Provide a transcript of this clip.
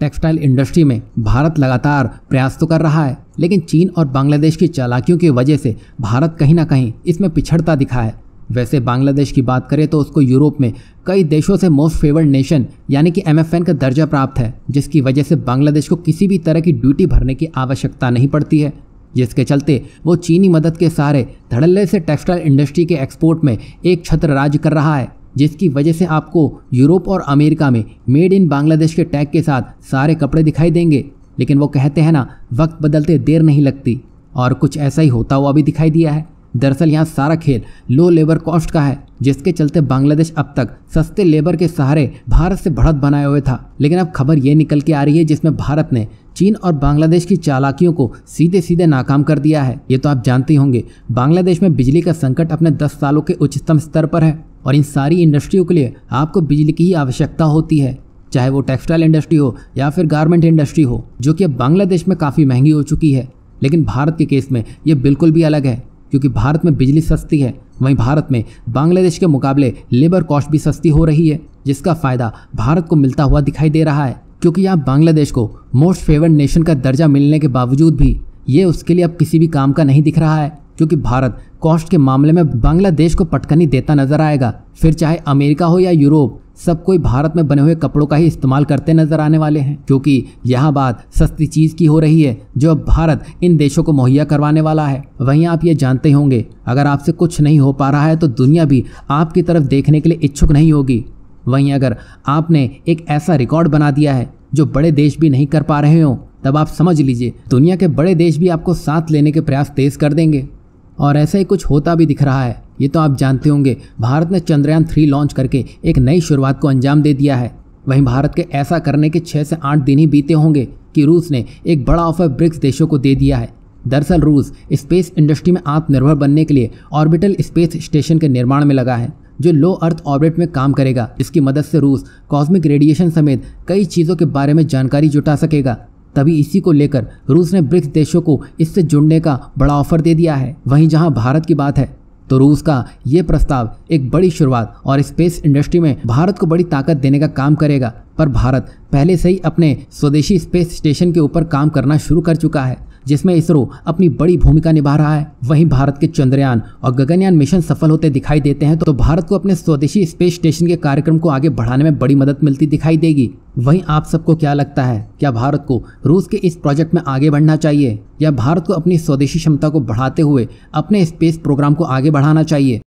textile industry में भारत लगातार प्रयास तो कर रहा है लेकिन चीन और बांग्लादेश की चालाकियों की वजह से भारत कहीं ना कहीं इसमें पिछड़ता दिखा है वैसे बांग्लादेश की बात करें तो उसको यूरोप में कई देशों से मोस्ट फेवर्ड नेशन यानी कि एम का दर्जा प्राप्त है जिसकी वजह से बांग्लादेश को किसी भी तरह की ड्यूटी भरने की आवश्यकता नहीं पड़ती है जिसके चलते वो चीनी मदद के सहारे धड़ल्ले से टेक्सटाइल इंडस्ट्री के एक्सपोर्ट में एक छत्र राज्य कर रहा है जिसकी वजह से आपको यूरोप और अमेरिका में मेड इन बांग्लादेश के टैग के साथ सारे कपड़े दिखाई देंगे लेकिन वो कहते हैं ना वक्त बदलते देर नहीं लगती और कुछ ऐसा ही होता हुआ भी दिखाई दिया है दरअसल यहाँ सारा खेल लो लेबर कॉस्ट का है जिसके चलते बांग्लादेश अब तक सस्ते लेबर के सहारे भारत से बढ़त बनाए हुए था लेकिन अब खबर ये निकल के आ रही है जिसमें भारत ने चीन और बांग्लादेश की चालाकियों को सीधे सीधे नाकाम कर दिया है ये तो आप जानते होंगे बांग्लादेश में बिजली का संकट अपने दस सालों के उच्चतम स्तर पर है और इन सारी इंडस्ट्रियों के लिए आपको बिजली की ही आवश्यकता होती है चाहे वो टेक्सटाइल इंडस्ट्री हो या फिर गारमेंट इंडस्ट्री हो जो कि अब बांग्लादेश में काफ़ी महंगी हो चुकी है लेकिन भारत के केस में ये बिल्कुल भी अलग है क्योंकि भारत में बिजली सस्ती है वहीं भारत में बांग्लादेश के मुकाबले लेबर कॉस्ट भी सस्ती हो रही है जिसका फ़ायदा भारत को मिलता हुआ दिखाई दे रहा है क्योंकि यहाँ बांग्लादेश को मोस्ट फेवर्ड नेशन का दर्जा मिलने के बावजूद भी ये उसके लिए अब किसी भी काम का नहीं दिख रहा है क्योंकि भारत कॉस्ट के मामले में बांग्लादेश को पटकनी देता नजर आएगा फिर चाहे अमेरिका हो या यूरोप सब कोई भारत में बने हुए कपड़ों का ही इस्तेमाल करते नजर आने वाले हैं क्योंकि यह बात सस्ती चीज की हो रही है जो अब भारत इन देशों को मुहैया करवाने वाला है वहीं आप ये जानते होंगे अगर आपसे कुछ नहीं हो पा रहा है तो दुनिया भी आपकी तरफ देखने के लिए इच्छुक नहीं होगी वहीं अगर आपने एक ऐसा रिकॉर्ड बना दिया है जो बड़े देश भी नहीं कर पा रहे हो तब आप समझ लीजिए दुनिया के बड़े देश भी आपको साथ लेने के प्रयास तेज कर देंगे और ऐसा ही कुछ होता भी दिख रहा है ये तो आप जानते होंगे भारत ने चंद्रयान थ्री लॉन्च करके एक नई शुरुआत को अंजाम दे दिया है वहीं भारत के ऐसा करने के छः से आठ दिन ही बीते होंगे कि रूस ने एक बड़ा ऑफर ब्रिक्स देशों को दे दिया है दरअसल रूस स्पेस इंडस्ट्री में आत्मनिर्भर बनने के लिए ऑर्बिटल स्पेस स्टेशन के निर्माण में लगा है जो लो अर्थ ऑर्बिट में काम करेगा इसकी मदद से रूस कॉस्मिक रेडिएशन समेत कई चीज़ों के बारे में जानकारी जुटा सकेगा तभी इसी को लेकर रूस ने ब्रिक्स देशों को इससे जुड़ने का बड़ा ऑफर दे दिया है वहीं जहां भारत की बात है तो रूस का ये प्रस्ताव एक बड़ी शुरुआत और स्पेस इंडस्ट्री में भारत को बड़ी ताकत देने का काम करेगा पर भारत पहले से ही अपने स्वदेशी स्पेस स्टेशन के ऊपर काम करना शुरू कर चुका है जिसमें इसरो अपनी बड़ी भूमिका निभा रहा है वहीं भारत के चंद्रयान और गगनयान मिशन सफल होते दिखाई देते हैं तो भारत को अपने स्वदेशी स्पेस स्टेशन के कार्यक्रम को आगे बढ़ाने में बड़ी मदद मिलती दिखाई देगी वहीं आप सबको क्या लगता है क्या भारत को रूस के इस प्रोजेक्ट में आगे बढ़ना चाहिए या भारत को अपनी स्वदेशी क्षमता को बढ़ाते हुए अपने स्पेस प्रोग्राम को आगे बढ़ाना चाहिए